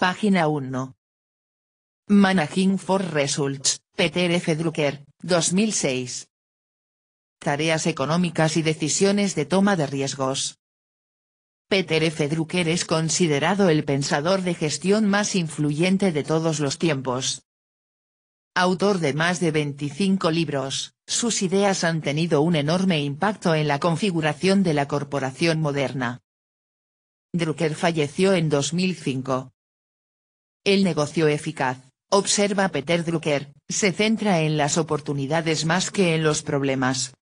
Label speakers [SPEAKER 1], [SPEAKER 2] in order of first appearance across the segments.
[SPEAKER 1] Página 1. Managing for Results, Peter F. Drucker, 2006. Tareas económicas y decisiones de toma de riesgos. Peter F. Drucker es considerado el pensador de gestión más influyente de todos los tiempos. Autor de más de 25 libros, sus ideas han tenido un enorme impacto en la configuración de la corporación moderna. Drucker falleció en 2005, el negocio eficaz, observa Peter Drucker, se centra en las oportunidades más que en los problemas.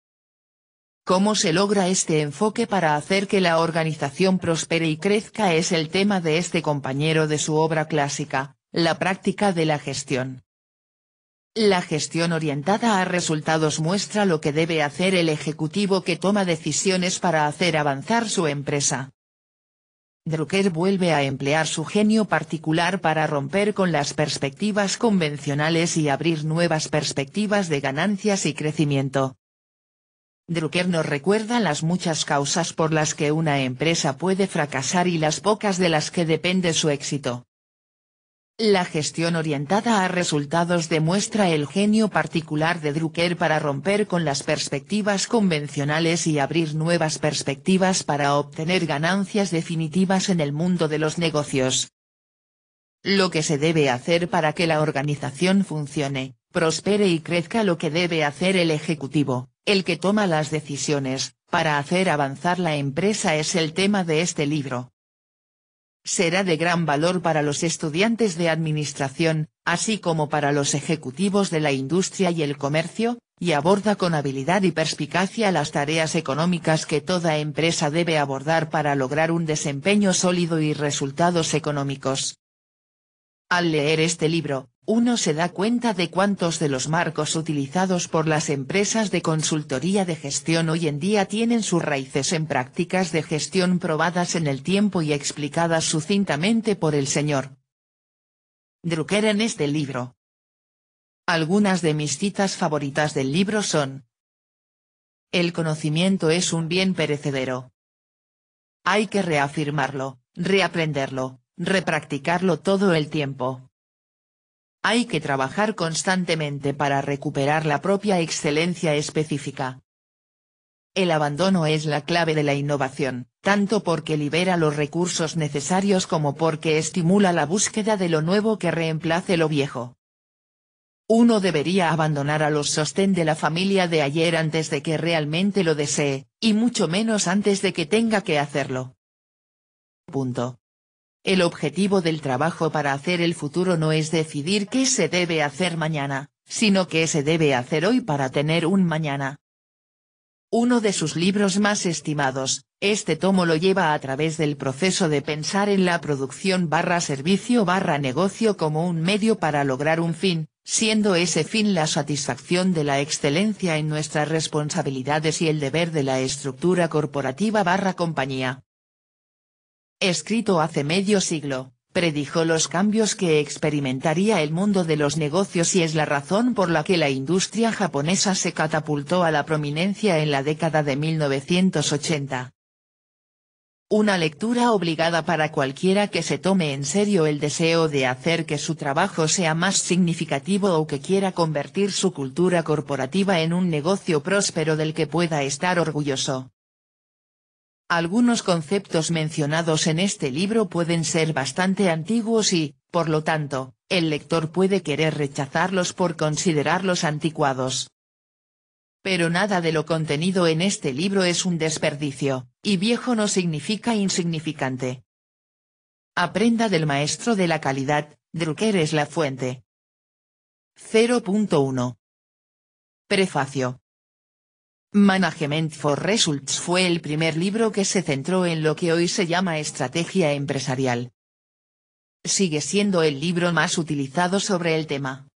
[SPEAKER 1] Cómo se logra este enfoque para hacer que la organización prospere y crezca es el tema de este compañero de su obra clásica, La práctica de la gestión. La gestión orientada a resultados muestra lo que debe hacer el ejecutivo que toma decisiones para hacer avanzar su empresa. Drucker vuelve a emplear su genio particular para romper con las perspectivas convencionales y abrir nuevas perspectivas de ganancias y crecimiento. Drucker nos recuerda las muchas causas por las que una empresa puede fracasar y las pocas de las que depende su éxito. La gestión orientada a resultados demuestra el genio particular de Drucker para romper con las perspectivas convencionales y abrir nuevas perspectivas para obtener ganancias definitivas en el mundo de los negocios. Lo que se debe hacer para que la organización funcione, prospere y crezca lo que debe hacer el ejecutivo, el que toma las decisiones, para hacer avanzar la empresa es el tema de este libro será de gran valor para los estudiantes de administración, así como para los ejecutivos de la industria y el comercio, y aborda con habilidad y perspicacia las tareas económicas que toda empresa debe abordar para lograr un desempeño sólido y resultados económicos. Al leer este libro, uno se da cuenta de cuántos de los marcos utilizados por las empresas de consultoría de gestión hoy en día tienen sus raíces en prácticas de gestión probadas en el tiempo y explicadas sucintamente por el señor Drucker en este libro. Algunas de mis citas favoritas del libro son. El conocimiento es un bien perecedero. Hay que reafirmarlo, reaprenderlo, repracticarlo todo el tiempo hay que trabajar constantemente para recuperar la propia excelencia específica. El abandono es la clave de la innovación, tanto porque libera los recursos necesarios como porque estimula la búsqueda de lo nuevo que reemplace lo viejo. Uno debería abandonar a los sostén de la familia de ayer antes de que realmente lo desee, y mucho menos antes de que tenga que hacerlo. Punto. El objetivo del trabajo para hacer el futuro no es decidir qué se debe hacer mañana, sino qué se debe hacer hoy para tener un mañana. Uno de sus libros más estimados, este tomo lo lleva a través del proceso de pensar en la producción barra servicio barra negocio como un medio para lograr un fin, siendo ese fin la satisfacción de la excelencia en nuestras responsabilidades y el deber de la estructura corporativa barra compañía escrito hace medio siglo, predijo los cambios que experimentaría el mundo de los negocios y es la razón por la que la industria japonesa se catapultó a la prominencia en la década de 1980. Una lectura obligada para cualquiera que se tome en serio el deseo de hacer que su trabajo sea más significativo o que quiera convertir su cultura corporativa en un negocio próspero del que pueda estar orgulloso. Algunos conceptos mencionados en este libro pueden ser bastante antiguos y, por lo tanto, el lector puede querer rechazarlos por considerarlos anticuados. Pero nada de lo contenido en este libro es un desperdicio, y viejo no significa insignificante. Aprenda del maestro de la calidad, Drucker es la fuente. 0.1 Prefacio Management for Results fue el primer libro que se centró en lo que hoy se llama estrategia empresarial. Sigue siendo el libro más utilizado sobre el tema.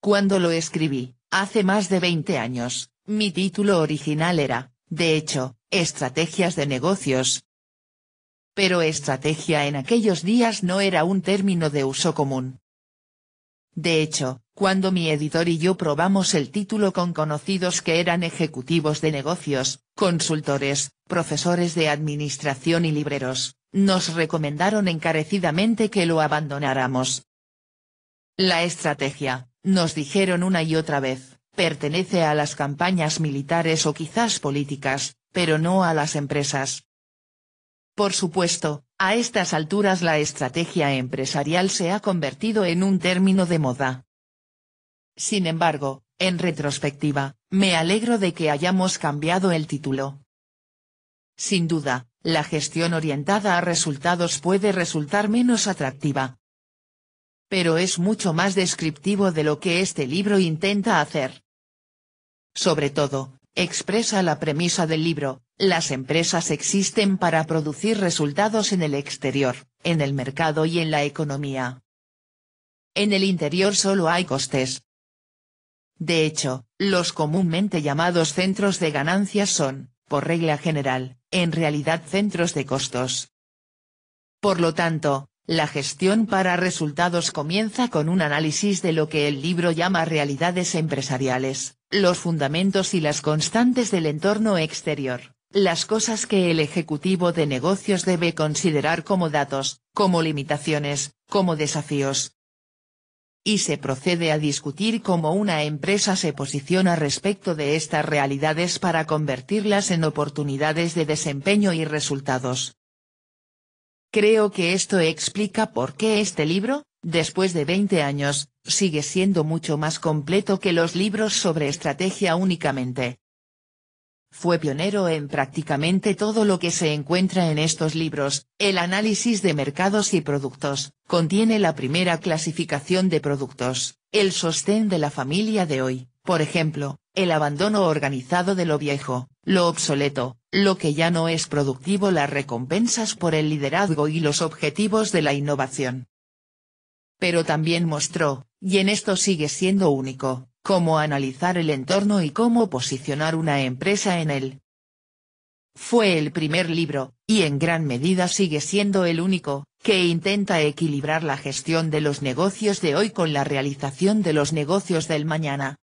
[SPEAKER 1] Cuando lo escribí, hace más de 20 años, mi título original era, de hecho, Estrategias de negocios. Pero estrategia en aquellos días no era un término de uso común. De hecho, cuando mi editor y yo probamos el título con conocidos que eran ejecutivos de negocios, consultores, profesores de administración y libreros, nos recomendaron encarecidamente que lo abandonáramos. La estrategia, nos dijeron una y otra vez, pertenece a las campañas militares o quizás políticas, pero no a las empresas. Por supuesto, a estas alturas la estrategia empresarial se ha convertido en un término de moda, sin embargo, en retrospectiva, me alegro de que hayamos cambiado el título. Sin duda, la gestión orientada a resultados puede resultar menos atractiva. Pero es mucho más descriptivo de lo que este libro intenta hacer. Sobre todo, expresa la premisa del libro, las empresas existen para producir resultados en el exterior, en el mercado y en la economía. En el interior solo hay costes, de hecho, los comúnmente llamados centros de ganancias son, por regla general, en realidad centros de costos. Por lo tanto, la gestión para resultados comienza con un análisis de lo que el libro llama realidades empresariales, los fundamentos y las constantes del entorno exterior, las cosas que el ejecutivo de negocios debe considerar como datos, como limitaciones, como desafíos, y se procede a discutir cómo una empresa se posiciona respecto de estas realidades para convertirlas en oportunidades de desempeño y resultados. Creo que esto explica por qué este libro, después de 20 años, sigue siendo mucho más completo que los libros sobre estrategia únicamente fue pionero en prácticamente todo lo que se encuentra en estos libros, el análisis de mercados y productos, contiene la primera clasificación de productos, el sostén de la familia de hoy, por ejemplo, el abandono organizado de lo viejo, lo obsoleto, lo que ya no es productivo las recompensas por el liderazgo y los objetivos de la innovación. Pero también mostró, y en esto sigue siendo único, cómo analizar el entorno y cómo posicionar una empresa en él. Fue el primer libro, y en gran medida sigue siendo el único, que intenta equilibrar la gestión de los negocios de hoy con la realización de los negocios del mañana.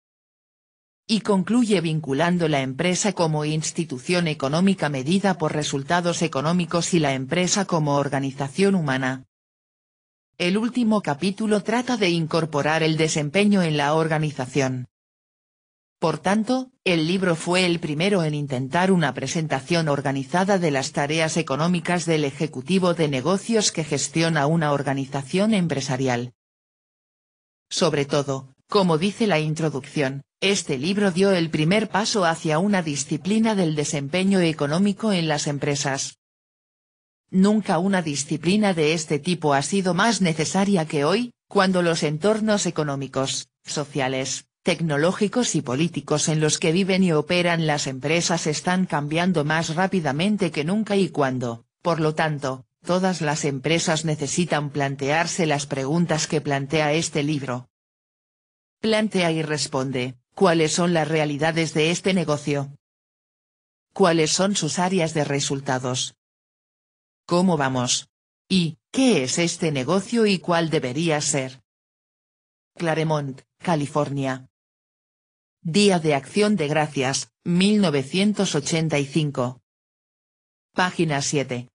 [SPEAKER 1] Y concluye vinculando la empresa como institución económica medida por resultados económicos y la empresa como organización humana, el último capítulo trata de incorporar el desempeño en la organización. Por tanto, el libro fue el primero en intentar una presentación organizada de las tareas económicas del ejecutivo de negocios que gestiona una organización empresarial. Sobre todo, como dice la introducción, este libro dio el primer paso hacia una disciplina del desempeño económico en las empresas, Nunca una disciplina de este tipo ha sido más necesaria que hoy, cuando los entornos económicos, sociales, tecnológicos y políticos en los que viven y operan las empresas están cambiando más rápidamente que nunca y cuando, por lo tanto, todas las empresas necesitan plantearse las preguntas que plantea este libro. Plantea y responde, ¿cuáles son las realidades de este negocio? ¿Cuáles son sus áreas de resultados? ¿Cómo vamos? ¿Y qué es este negocio y cuál debería ser? Claremont, California. Día de Acción de Gracias, 1985. Página 7.